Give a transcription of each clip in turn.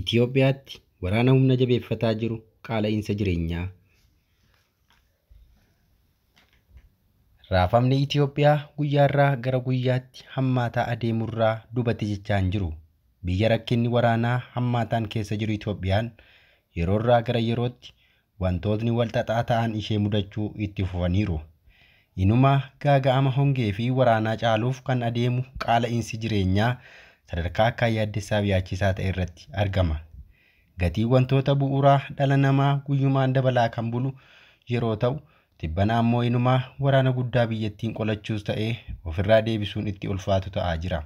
Itoophiyaatti waraana humna jabeeffataa jiru qaala'insa jireenyaa. Raafamni Itoophiyaa guyyaarraa gara guyyaatti hammaataa adeemurraa dubatti jechaan jiru. Biyya rakkinni waraanaa hammaataan keessa jiru Itoophiyaan yeroorraa gara yerootti wantootni walxaxaa ta'an ishee mudachuu itti fufaniiru. Inuma gaaga'ama hongee fi waraanaa caaluuf kan adeemu qaala'insi jireenyaa sadarkaa akka yaaddessaa yaachisaa ta'e irratti argama. gatii wantoota bu'uuraa dhala namaa guyyumaan dabalaa kan bulu yeroo ta'u, dhibbanaa immoo inumaa waraana guddaa biyyattiin qolachuus ta'ee ofirraa deebisuun itti ulfaatu ta'aa jira.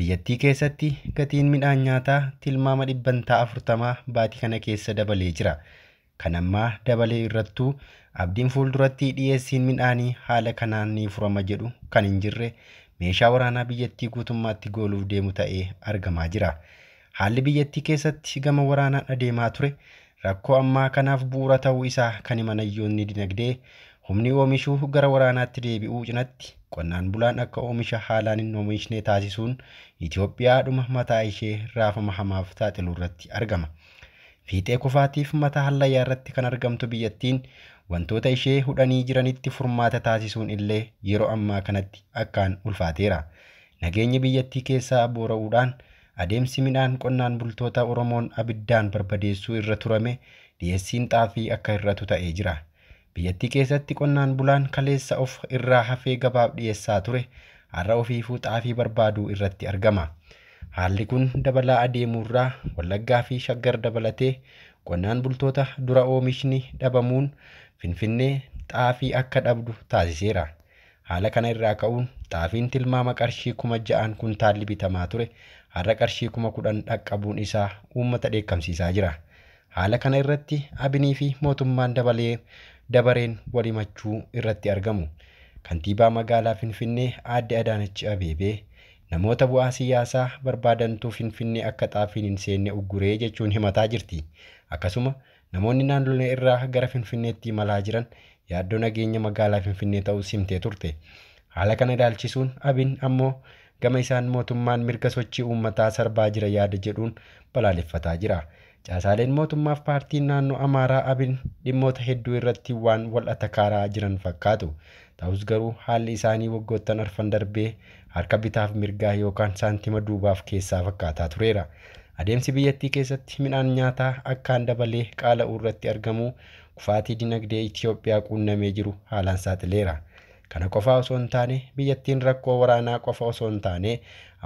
Biyyattii keessatti gatiin midhaan nyaataa tilmaama dhibbantaa afurtamaa baatii kana keessa dabalee jira. Kan ammaa dabalee irrattuu abdiin fuulduratti dhiyeessiin midhaanii haala kanaan ni furama jedhu kan hin jirre meeshaa waraanaa biyyattii guutummaatti gooluuf deemu ta'ee argamaa jira. Haalli biyyattii keessatti gama waraanaan adeemaa ture rakkoo ammaa kanaaf bu'uura ta'uu isaa kan himanayyoonni dinagdee humni oomishuu gara waraanaatti deebi'uu cinatti qonnaan bulaan akka oomisha haalaan hin oomishne taasisuun Itoophiyaa dhuma mataa ishee raafama hamaaf saaxiluu irratti argama. Fiixee kufaatiif mataa hallayyaa irratti kan argamtu biyyattiin wantoota ishee hudhanii jiranitti furmaata taasisuun illee yeroo ammaa kanatti akkaan ulfaateera. Nageenyi biyyattii keessaa boora'uudhaan adeemsi midhaan qonnaan bultoota Oromoon abiddaan barbadeessuu irra turame dhiyeessiin xaafii akka hir'atu ta'ee jira. Biyyattii keessatti qonnaan bulaan kaleessa of irraa hafee gabaaf dhiyeessaa ture har'a ofiifuu xaafii barbaaduu irratti argama. Haalli kun dabalaa adeemurraa Wallaggaa fi Shaggar dabalatee qonnaan bultoota dura oomishni dhabamuun Finfinnee xaafii akka dhabdu taasiseera. Haala kana irraa ka'uun xaafiin tilmaama qarshii kuma ja'aan kuntaalli bitamaa ture har'a qarshii kuma kudhan dhaqqabuun isaa uummata dheekkamsiisaa jira. Haala kana irratti abinii fi mootummaan dabalee dabareen wal himachuu irratti argamu. Kantiibaa magaalaa Finfinnee aadde Adaanechi Abeebee Namoota bu'aa siyaasaa barbaadantuu Finfinnee akka xaafiin hin seenne ugguree jechuun himataa jirti. Akkasuma namoonni naannolee irraa gara Finfinneetti imalaa jiran yaaddoo nageenya magaalaa Finfinnee ta'uu simtee turte. Haala kana ilaalchisuun abin ammoo gama isaan mootummaan mirga sochii uummataa sarbaa jira yaada jedhuun balaaleffataa jira. Caasaaleen mootummaaf paartiin naannoo Amaaraa Abin dhimmoota hedduu irratti waan wal atakaaraa jiran fakkaatu. Ta'us garuu haalli isaanii waggoottan arfan darbee harka bitaaf mirgaa yookaan saantima duubaaf keessaa fakkaataa tureera. Adeemsi biyyattii keessatti midhaan nyaataa akkaan dabalee qaala irratti argamu kufaatii dinagdee Itiyoophiyaa quunnamee jiru haalaan saaxileera. Kana qofa osoo hin taane biyyattiin rakkoo waraanaa qofa osoo hin taane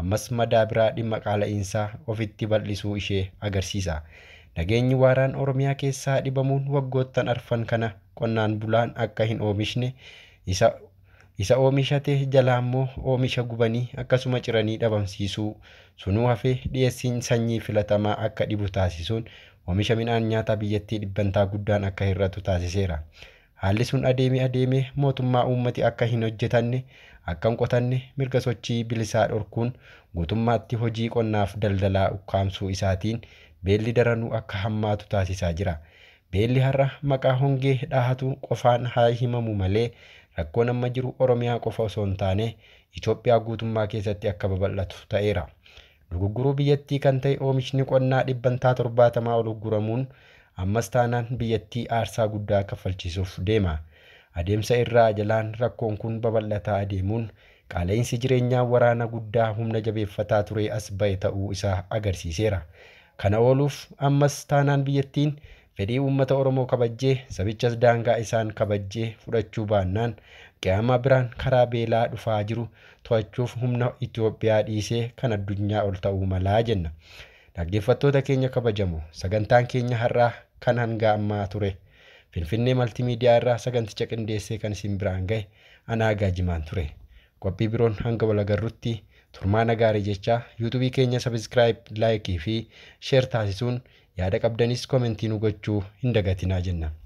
ammas madaa biraa dhimma qaala'iinsaa ofitti bal'isuu ishee agarsiisa. Nageenyi waaraan Oromiyaa keessaa dhibamuun waggoottan arfan kana qonnaan bulaan akka hin oomishne isa isa oomishate jalaa immoo oomisha gubanii akkasuma ciranii dhabamsiisuu sunuu hafee dhiyeessiin sanyii filatamaa akka dhibu taasisuun oomisha midhaan nyaataa biyyattii dhibbantaa guddaan akka hir'atu taasiseera. haalli sun adeemee adeemee mootummaa uummati akka hin hojjetanne akkan qotanne mirga sochii bilisaa dhorkuun guutummaatti hojii qonnaaf daldalaa ukkaamsuu isaatiin beelli daranuu akka hammaatu taasisaa jira. Beelli har'a maqaa hongee dhahatu qofaan haa himamu malee rakkoo amma jiru Oromiyaa qofa osoo hin taane Itoophiyaa guutummaa keessatti akka babal'atu ta'eera. Dugugguruu biyyattii kan ta'e oomishni qonnaa dhibbantaa torbaatamaa ol ugguramuun ammas taanaan biyyattii aarsaa guddaa kaffalchiisuuf deema. Adeemsa irraa jalaan rakkoon kun babal'ataa adeemuun qaala'insi jireenyaa waraana guddaa humna jabeeffataa ture as ba'e ta'uu isaa agarsiiseera. Kana ooluuf ammas taanaan biyyattiin fedhii uummata Oromoo kabajjee sabichas daangaa isaan kabajjee fudhachuu baannaan qiyaamaa biraan karaa beelaa dhufaa jiru to'achuuf humna Itoophiyaa dhiisee kan addunyaa ol ta'uu malaa jenna. Dhaggeeffattoota keenya kabajamu sagantaan keenya har'aa kan hanga ammaa ture Finfinnee maltimiidiyaa irraa saganticha qindeessee kan isin biraan gahe anaa gaajimaan ture. Qophii biroon hanga walagarrutti turmaana gaarii jecha yuutuubii keenya sabiskiraayib laayikii fi sheer taasisuun yaada qabdanis komentii nu gochuu hin jenna.